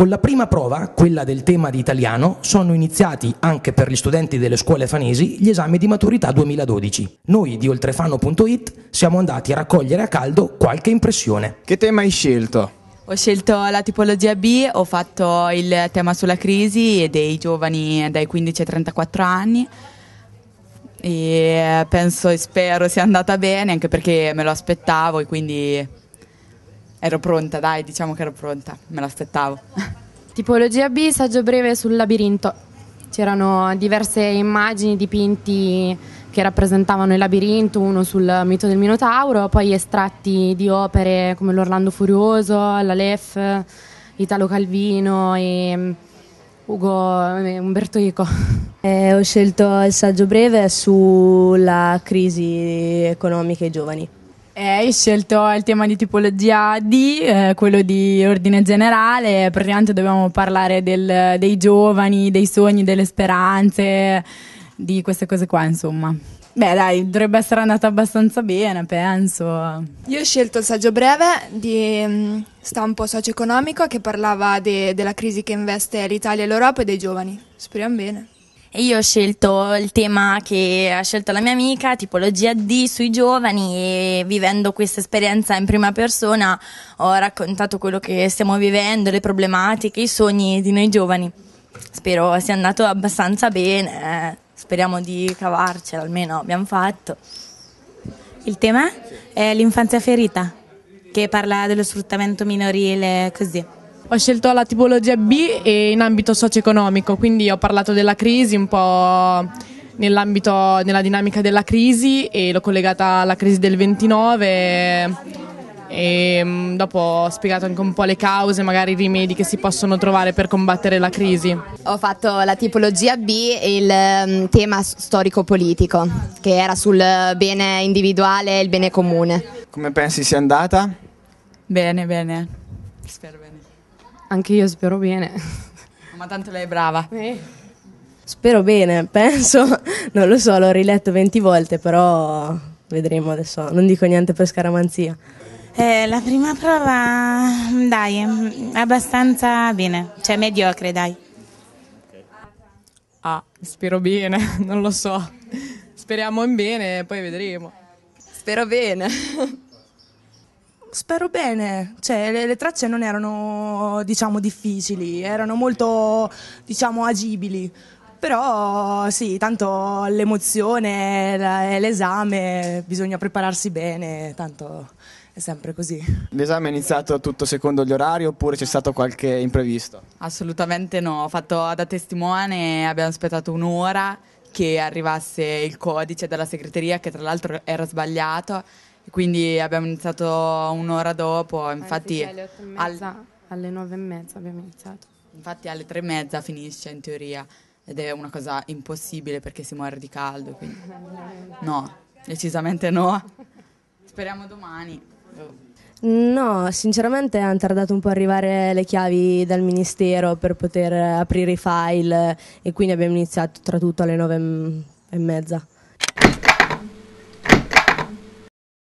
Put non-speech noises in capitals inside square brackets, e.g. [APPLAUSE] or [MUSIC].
Con la prima prova, quella del tema di italiano, sono iniziati anche per gli studenti delle scuole fanesi gli esami di maturità 2012. Noi di oltrefano.it siamo andati a raccogliere a caldo qualche impressione. Che tema hai scelto? Ho scelto la tipologia B, ho fatto il tema sulla crisi e dei giovani dai 15 ai 34 anni e penso e spero sia andata bene anche perché me lo aspettavo e quindi Ero pronta, dai, diciamo che ero pronta, me l'aspettavo. [LAUGHS] Tipologia B, saggio breve sul labirinto. C'erano diverse immagini, dipinti che rappresentavano il labirinto, uno sul mito del Minotauro, poi estratti di opere come l'Orlando Furioso, la Lef, Italo Calvino e mm, Ugo e eh, Umberto Eco. [LAUGHS] Eh, ho scelto il saggio breve sulla crisi economica ai giovani. Eh, hai scelto il tema di tipologia D, eh, quello di ordine generale, praticamente dobbiamo parlare del, dei giovani, dei sogni, delle speranze, di queste cose qua, insomma. Beh, dai, dovrebbe essere andata abbastanza bene, penso. Io ho scelto il saggio breve di mm, stampo socio-economico che parlava de- della crisi che investe l'Italia e l'Europa e dei giovani. Speriamo bene. E io ho scelto il tema che ha scelto la mia amica, tipologia D sui giovani e vivendo questa esperienza in prima persona ho raccontato quello che stiamo vivendo, le problematiche, i sogni di noi giovani. Spero sia andato abbastanza bene, eh. speriamo di cavarcela, almeno abbiamo fatto. Il tema è l'infanzia ferita, che parla dello sfruttamento minorile così. Ho scelto la tipologia B e in ambito socio-economico, quindi ho parlato della crisi un po' nell'ambito, nella dinamica della crisi e l'ho collegata alla crisi del 29 e mm, dopo ho spiegato anche un po' le cause, magari i rimedi che si possono trovare per combattere la crisi. Ho fatto la tipologia B e il mm, tema storico-politico, che era sul bene individuale e il bene comune. Come pensi sia andata? Bene, bene. Spero bene. Anche io spero bene. [LAUGHS] Ma tanto lei è brava. Spero bene, penso, [LAUGHS] non lo so, l'ho riletto 20 volte, però vedremo adesso, non dico niente per scaramanzia. Eh, la prima prova, dai, abbastanza bene, cioè mediocre, dai. Ah, spero bene, [LAUGHS] non lo so. Speriamo in bene, poi vedremo. Spero bene spero bene, cioè, le, le, tracce non erano diciamo, difficili, erano molto diciamo, agibili. Però sì, tanto l'emozione, l'esame, bisogna prepararsi bene, tanto è sempre così. L'esame è iniziato tutto secondo gli orari oppure c'è stato qualche imprevisto? Assolutamente no, ho fatto da testimone, abbiamo aspettato un'ora che arrivasse il codice dalla segreteria che tra l'altro era sbagliato quindi abbiamo iniziato un'ora dopo, infatti cioè, Anzi, alle, mezza, al... alle 9 e mezza abbiamo iniziato. Infatti alle tre e mezza finisce in teoria ed è una cosa impossibile perché si muore di caldo. Quindi... [LAUGHS] No, decisamente no. Speriamo domani. No, sinceramente hanno tardato un po' a arrivare le chiavi dal ministero per poter aprire i file e quindi abbiamo iniziato tra tutto alle nove e mezza.